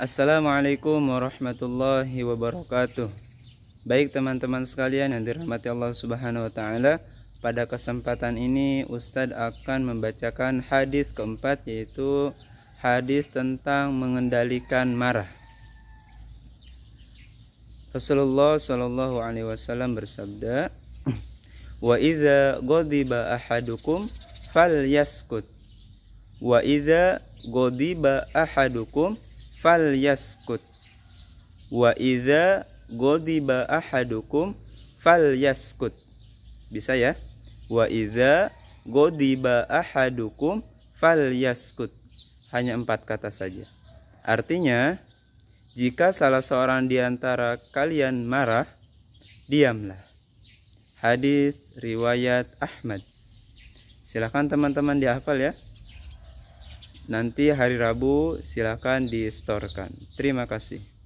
Assalamualaikum warahmatullahi wabarakatuh. Baik teman-teman sekalian yang dirahmati Allah Subhanahu wa taala, pada kesempatan ini Ustadz akan membacakan hadis keempat yaitu hadis tentang mengendalikan marah. Rasulullah Shallallahu alaihi wasallam bersabda, "Wa idza ghadiba ahadukum falyaskut. Wa idza ghadiba ahadukum fal yaskut wa idza ghadiba ahadukum fal yaskut bisa ya wa idza ghadiba ahadukum fal yaskut hanya empat kata saja artinya jika salah seorang di antara kalian marah diamlah hadis riwayat Ahmad silahkan teman-teman dihafal ya Nanti hari Rabu silakan di Terima kasih.